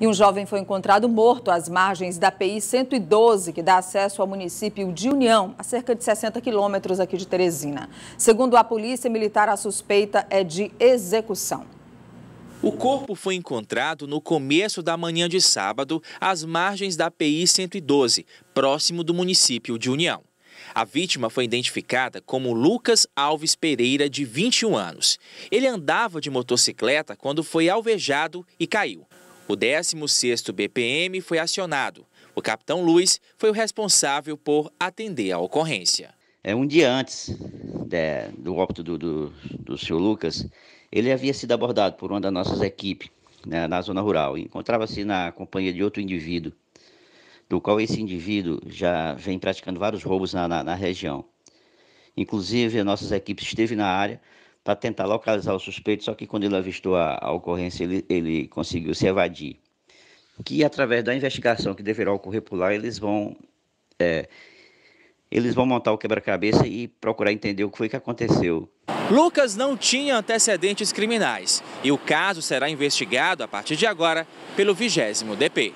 E um jovem foi encontrado morto às margens da PI 112, que dá acesso ao município de União, a cerca de 60 quilômetros aqui de Teresina. Segundo a polícia militar, a suspeita é de execução. O corpo foi encontrado no começo da manhã de sábado, às margens da PI 112, próximo do município de União. A vítima foi identificada como Lucas Alves Pereira, de 21 anos. Ele andava de motocicleta quando foi alvejado e caiu. O 16º BPM foi acionado. O capitão Luiz foi o responsável por atender a ocorrência. É um dia antes de, né, do óbito do, do, do Lucas, ele havia sido abordado por uma das nossas equipes né, na zona rural. Encontrava-se na companhia de outro indivíduo, do qual esse indivíduo já vem praticando vários roubos na, na, na região. Inclusive, nossas equipes esteve na área para tentar localizar o suspeito, só que quando ele avistou a, a ocorrência, ele, ele conseguiu se evadir. Que através da investigação que deverá ocorrer por lá, eles vão. É, eles vão montar o quebra-cabeça e procurar entender o que foi que aconteceu. Lucas não tinha antecedentes criminais e o caso será investigado a partir de agora pelo vigésimo DP.